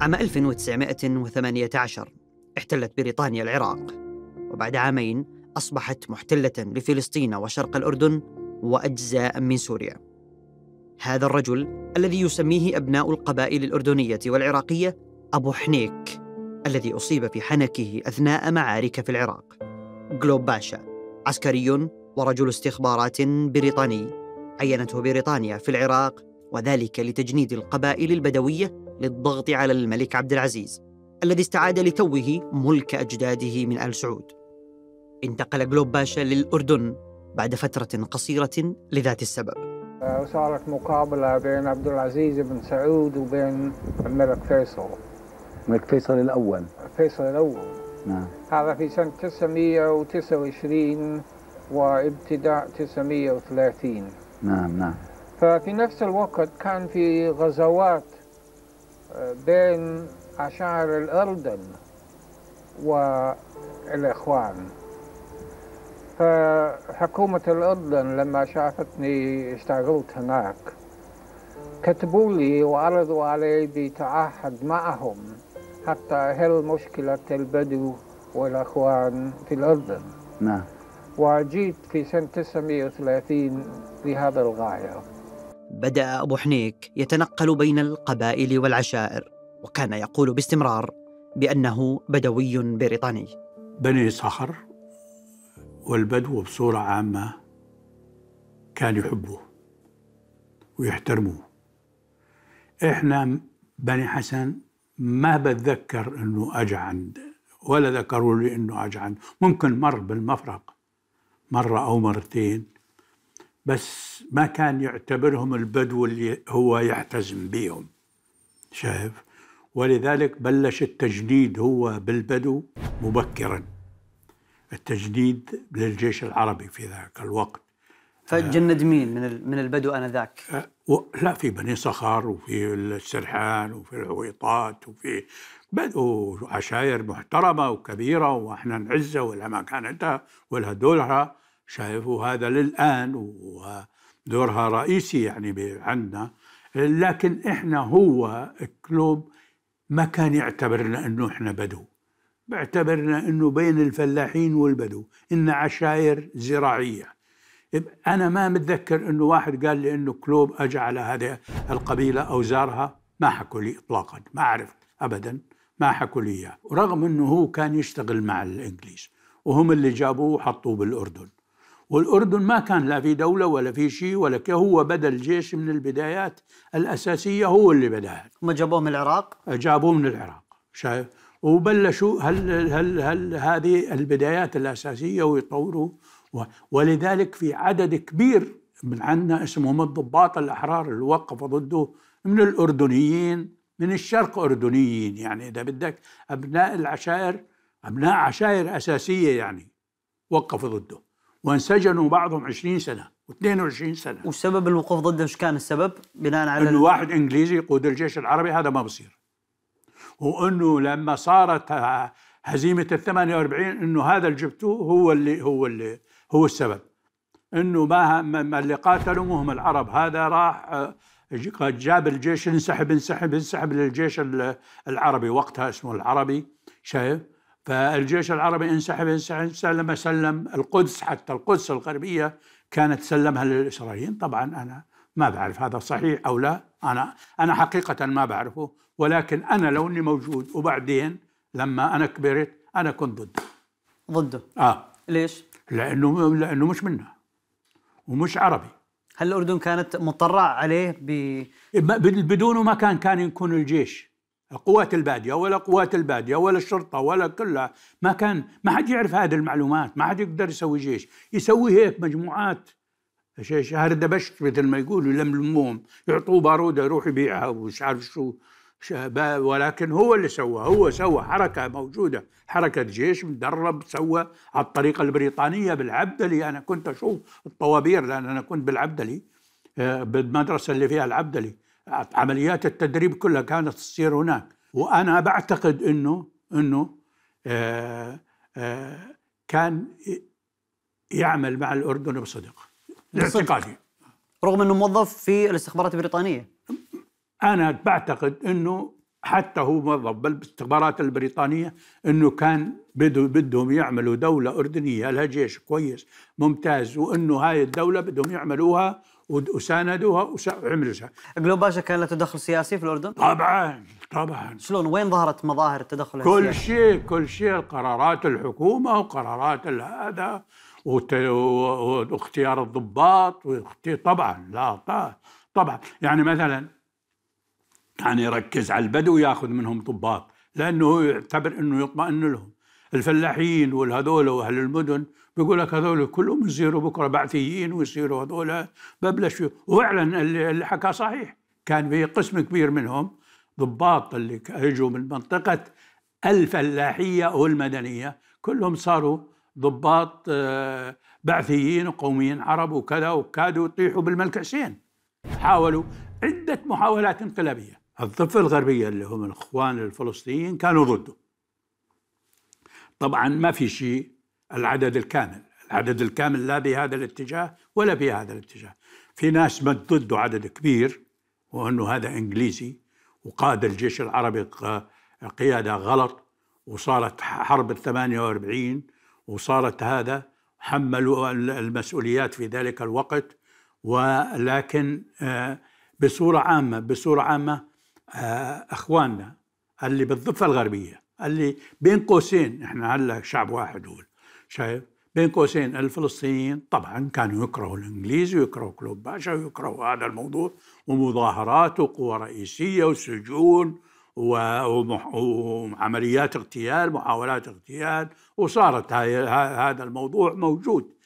عام 1918 احتلت بريطانيا العراق وبعد عامين أصبحت محتلة لفلسطين وشرق الأردن وأجزاء من سوريا هذا الرجل الذي يسميه أبناء القبائل الأردنية والعراقية أبو حنيك الذي أصيب في حنكه أثناء معارك في العراق جلوب باشا عسكري ورجل استخبارات بريطاني عينته بريطانيا في العراق وذلك لتجنيد القبائل البدوية للضغط على الملك عبد العزيز الذي استعاد لتوه ملك أجداده من آل سعود انتقل جلوب باشا للأردن بعد فترة قصيرة لذات السبب صارت مقابلة بين عبد العزيز بن سعود وبين الملك فيصل الملك فيصل الأول فيصل الأول نعم هذا في سنة 929 وابتداء 930 نعم نعم ففي نفس الوقت كان في غزوات بين أشاعر الأردن والإخوان فحكومة الأردن لما شافتني اشتغلت هناك كتبوا لي وعرضوا علي بتعهد معهم حتى أحل مشكلة البدو والأخوان في الأردن نعم وجيت في سنة 1930 لهذا الغاية بدأ أبو حنيك يتنقل بين القبائل والعشائر وكان يقول باستمرار بأنه بدوي بريطاني بني صخر والبدو بصورة عامة كان يحبوه ويحترموه إحنا بني حسن ما بتذكر أنه أجا عند ولا ذكروا لي أنه أجا عند ممكن مر بالمفرق مرة أو مرتين بس ما كان يعتبرهم البدو اللي هو يعتزم بيهم شايف ولذلك بلش التجنيد هو بالبدو مبكرا التجنيد للجيش العربي في ذاك الوقت فجند طيب، آه، مين من من البدو انذاك؟ آه، لا في بني صخر وفي السرحان وفي العويطات وفي بدو عشائر محترمه وكبيره واحنا العزه ولها مكانتها ولها دورها شايف وهذا للآن ودورها رئيسي يعني عندنا لكن إحنا هو الكلوب ما كان يعتبرنا أنه إحنا بدو باعتبرنا أنه بين الفلاحين والبدو إن عشائر زراعية أنا ما متذكر أنه واحد قال لي أنه كلوب أجى على هذه القبيلة أو زارها ما حكوا لي إطلاقا ما عرفت أبدا ما حكوا لي إياه ورغم أنه هو كان يشتغل مع الإنجليز وهم اللي جابوه وحطوه بالأردن والأردن ما كان لا في دولة ولا في شيء ولا هو بدأ الجيش من البدايات الأساسية هو اللي بدأها هم جابوه من العراق؟ جابوه من العراق شايف وبلشوا هل هل هل هذه البدايات الأساسية ويطوروا ولذلك في عدد كبير من عندنا اسمهم الضباط الأحرار اللي وقفوا ضده من الأردنيين من الشرق أردنيين يعني إذا بدك أبناء العشائر أبناء عشائر أساسية يعني وقفوا ضده وانسجنوا بعضهم 20 سنه و22 سنه وسبب الوقوف ضده ايش كان السبب بناء على انه واحد انجليزي يقود الجيش العربي هذا ما بصير وانه لما صارت هزيمه ال 48 انه هذا اللي جبتوه هو اللي هو اللي هو السبب انه ما ما اللي قاتلوا هم العرب هذا راح آه، قد جاب الجيش انسحب انسحب انسحب للجيش العربي وقتها اسمه العربي شايف فالجيش العربي انسحب انسحب سلم سلم القدس حتى القدس الغربية كانت سلمها للإسرائيليين طبعا أنا ما بعرف هذا صحيح أو لا أنا أنا حقيقة ما بعرفه ولكن أنا لو إني موجود وبعدين لما أنا كبرت أنا كنت ضده ضده؟ آه ليش؟ لأنه لأنه مش منا ومش عربي هل الأردن كانت مطرعة عليه ب بدونه ما كان كان يكون الجيش قوات الباديه ولا قوات الباديه ولا الشرطه ولا كلها ما كان ما حد يعرف هذه المعلومات ما حد يقدر يسوي جيش يسوي هيك مجموعات شهر دبشت مثل ما يقولوا يلملموهم يعطوه باروده يروح يبيعها ومش عارف شو ولكن هو اللي سوى هو سوى حركة موجودة حركة جيش مدرب سوى على الطريقة البريطانية بالعبدلي أنا كنت أشوف الطوابير لأن أنا كنت بالعبدلي آه، بالمدرسة اللي فيها العبدلي عمليات التدريب كلها كانت تصير هناك وانا بعتقد انه انه آآ آه، آآ آه، كان يعمل مع الاردن بصدق لاعتقادي رغم انه موظف في الاستخبارات البريطانيه انا بعتقد انه حتى هو موظف بالاستخبارات البريطانيه انه كان بده بدهم يعملوا دوله اردنيه لها جيش كويس ممتاز وانه هاي الدوله بدهم يعملوها وساندوها وعملتها قلوب باشا كان له تدخل سياسي في الاردن؟ طبعا طبعا شلون وين ظهرت مظاهر التدخل السياسي؟ كل شيء كل شيء قرارات الحكومه وقرارات هذا واختيار الضباط طبعا لا طبعا يعني مثلا كان يركز على البدو ياخذ منهم ضباط لانه يعتبر انه يطمئن لهم الفلاحين والهذول واهل المدن بيقول لك هذول كلهم يصيروا بكره بعثيين ويصيروا هذول ببلش وفعلا اللي حكى صحيح كان في قسم كبير منهم ضباط اللي اجوا من منطقه الفلاحيه والمدنيه كلهم صاروا ضباط آه، بعثيين وقوميين عرب وكذا وكادوا يطيحوا بالملك حسين حاولوا عده محاولات انقلابيه الضفه الغربيه اللي هم الاخوان الفلسطينيين كانوا ضده طبعا ما في شيء العدد الكامل العدد الكامل لا بهذا الاتجاه ولا بهذا الاتجاه في ناس مد ضده عدد كبير وأنه هذا إنجليزي وقاد الجيش العربي قيادة غلط وصارت حرب الثمانية واربعين وصارت هذا حملوا المسؤوليات في ذلك الوقت ولكن آه، بصورة عامة بصورة عامة آه، أخواننا اللي بالضفة الغربية اللي بين قوسين احنا هلا شعب واحد هو شايف بين قوسين الفلسطينيين طبعا كانوا يكرهوا الانجليز ويكرهوا كلوب باشا ويكرهوا هذا الموضوع ومظاهرات وقوى رئيسيه وسجون وعمليات اغتيال محاولات اغتيال وصارت هذا الموضوع موجود